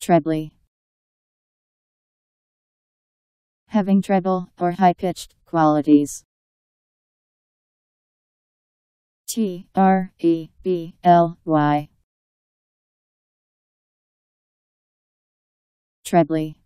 trebly. Having treble or high-pitched qualities. T R E B L Y trebly.